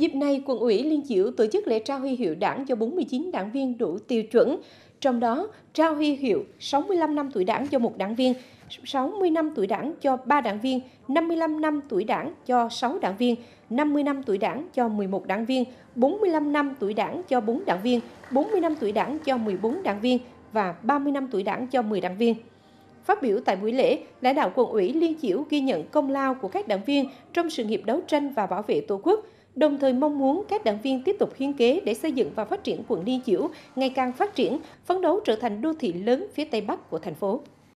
Dịp này, quận ủy Liên Chiểu tổ chức lễ trao huy hiệu đảng cho 49 đảng viên đủ tiêu chuẩn, trong đó trao huy hiệu 65 năm tuổi đảng cho một đảng viên, 60 năm tuổi đảng cho 3 đảng viên, 55 năm tuổi đảng cho 6 đảng viên, 50 năm tuổi đảng cho 11 đảng viên, 45 năm tuổi đảng cho 4 đảng viên, 40 năm tuổi đảng cho 14 đảng viên và 30 năm tuổi đảng cho 10 đảng viên. Phát biểu tại buổi lễ, lãnh đạo quận ủy Liên Chiểu ghi nhận công lao của các đảng viên trong sự nghiệp đấu tranh và bảo vệ Tổ quốc – đồng thời mong muốn các đảng viên tiếp tục hiến kế để xây dựng và phát triển quận Liên Chiểu ngày càng phát triển, phấn đấu trở thành đô thị lớn phía Tây Bắc của thành phố.